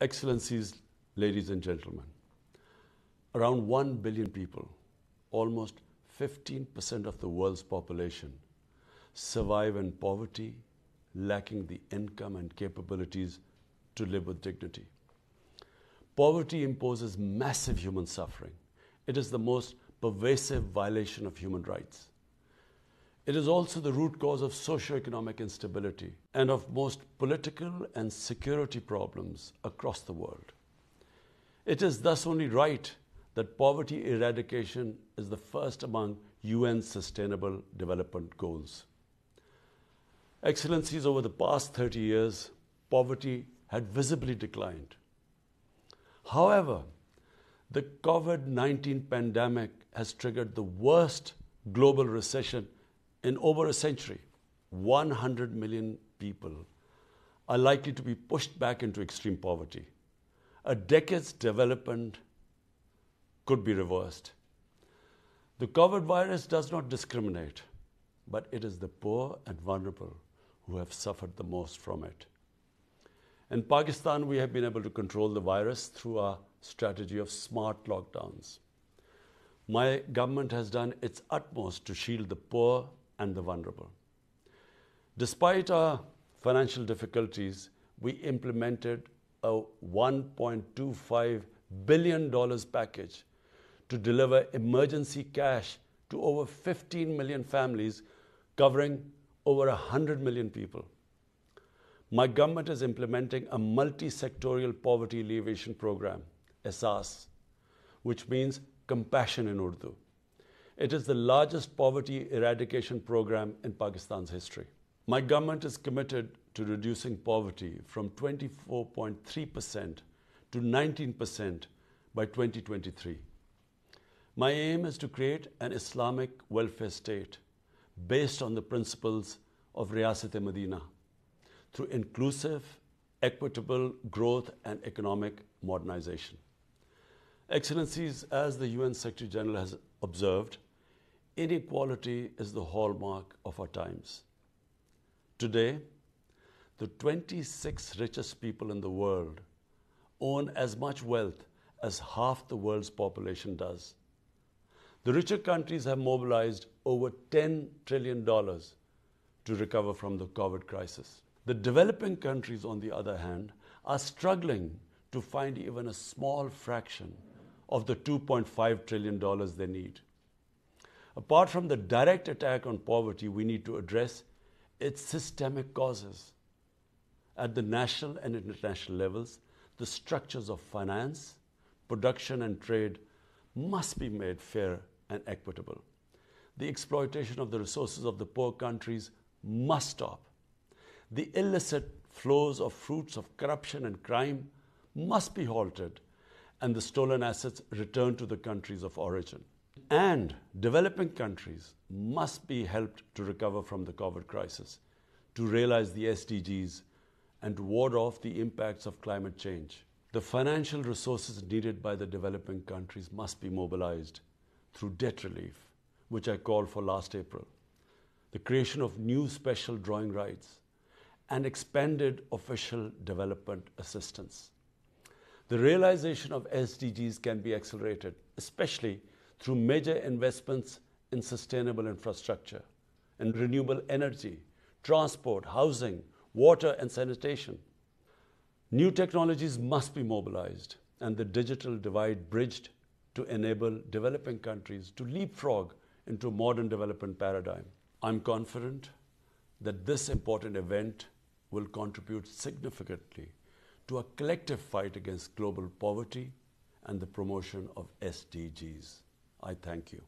Excellencies, ladies and gentlemen, around 1 billion people, almost 15% of the world's population, survive in poverty, lacking the income and capabilities to live with dignity. Poverty imposes massive human suffering. It is the most pervasive violation of human rights. It is also the root cause of socio-economic instability and of most political and security problems across the world. It is thus only right that poverty eradication is the first among UN Sustainable Development Goals. Excellencies, over the past 30 years, poverty had visibly declined. However, the COVID 19 pandemic has triggered the worst global recession in over a century, 100 million people are likely to be pushed back into extreme poverty. A decade's development could be reversed. The COVID virus does not discriminate, but it is the poor and vulnerable who have suffered the most from it. In Pakistan, we have been able to control the virus through our strategy of smart lockdowns. My government has done its utmost to shield the poor and the vulnerable. Despite our financial difficulties, we implemented a $1.25 billion package to deliver emergency cash to over 15 million families, covering over 100 million people. My government is implementing a multi-sectorial poverty alleviation program, SAS, which means compassion in Urdu. It is the largest poverty eradication program in Pakistan's history. My government is committed to reducing poverty from 24.3% to 19% by 2023. My aim is to create an Islamic welfare state based on the principles of Riyasat-e Medina through inclusive, equitable growth and economic modernization. Excellencies, as the UN Secretary General has observed, Inequality is the hallmark of our times. Today, the 26 richest people in the world own as much wealth as half the world's population does. The richer countries have mobilized over $10 trillion to recover from the COVID crisis. The developing countries, on the other hand, are struggling to find even a small fraction of the $2.5 trillion they need apart from the direct attack on poverty, we need to address its systemic causes. At the national and international levels, the structures of finance, production, and trade must be made fair and equitable. The exploitation of the resources of the poor countries must stop. The illicit flows of fruits of corruption and crime must be halted, and the stolen assets returned to the countries of origin. And developing countries must be helped to recover from the COVID crisis, to realize the SDGs, and to ward off the impacts of climate change. The financial resources needed by the developing countries must be mobilized through debt relief, which I called for last April, the creation of new special drawing rights, and expanded official development assistance. The realization of SDGs can be accelerated, especially through major investments in sustainable infrastructure and renewable energy, transport, housing, water, and sanitation. New technologies must be mobilized and the digital divide bridged to enable developing countries to leapfrog into a modern development paradigm. I'm confident that this important event will contribute significantly to a collective fight against global poverty and the promotion of SDGs. I thank you.